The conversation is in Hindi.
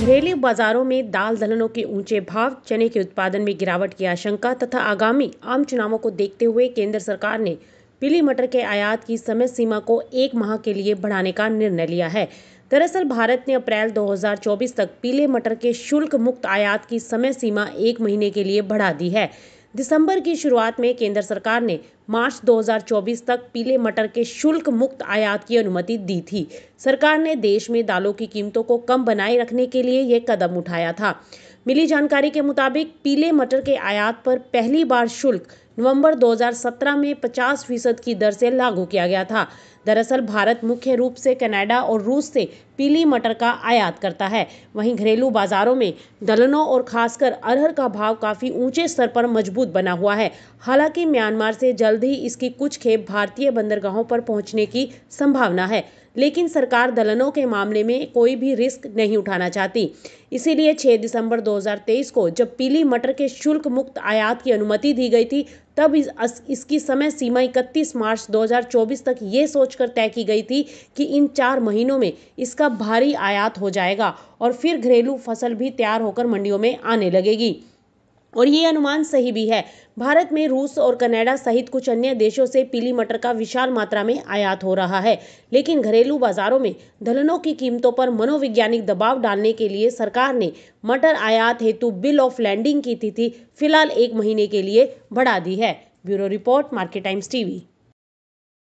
घरेलू बाजारों में दाल दलहनों के ऊंचे भाव चने के उत्पादन में गिरावट की आशंका तथा आगामी आम चुनावों को देखते हुए केंद्र सरकार ने पीली मटर के आयात की समय सीमा को एक माह के लिए बढ़ाने का निर्णय लिया है दरअसल भारत ने अप्रैल 2024 तक पीले मटर के शुल्क मुक्त आयात की समय सीमा एक महीने के लिए बढ़ा दी है दिसंबर की शुरुआत में केंद्र सरकार ने मार्च 2024 तक पीले मटर के शुल्क मुक्त आयात की अनुमति दी थी सरकार ने देश में दालों की कीमतों को कम बनाए रखने के लिए यह कदम उठाया था मिली जानकारी के मुताबिक पीले मटर के आयात पर पहली बार शुल्क नवंबर 2017 में 50 फीसद की दर से लागू किया गया था दरअसल भारत मुख्य रूप से कनाडा और रूस से पीली मटर का आयात करता है वहीं घरेलू बाजारों में दलनों और खासकर अरहर का भाव काफ़ी ऊंचे स्तर पर मजबूत बना हुआ है हालांकि म्यांमार से जल्द ही इसकी कुछ खेप भारतीय बंदरगाहों पर पहुंचने की संभावना है लेकिन सरकार दलनों के मामले में कोई भी रिस्क नहीं उठाना चाहती इसीलिए 6 दिसंबर 2023 को जब पीली मटर के शुल्क मुक्त आयात की अनुमति दी गई थी तब इस, इसकी समय सीमा 31 मार्च 2024 तक ये सोचकर तय की गई थी कि इन चार महीनों में इसका भारी आयात हो जाएगा और फिर घरेलू फसल भी तैयार होकर मंडियों में आने लगेगी और ये अनुमान सही भी है भारत में रूस और कनाडा सहित कुछ अन्य देशों से पीली मटर का विशाल मात्रा में आयात हो रहा है लेकिन घरेलू बाजारों में दलहनों की कीमतों पर मनोवैज्ञानिक दबाव डालने के लिए सरकार ने मटर आयात हेतु बिल ऑफ लैंडिंग की तिथि फिलहाल एक महीने के लिए बढ़ा दी है bureau report Market Times TV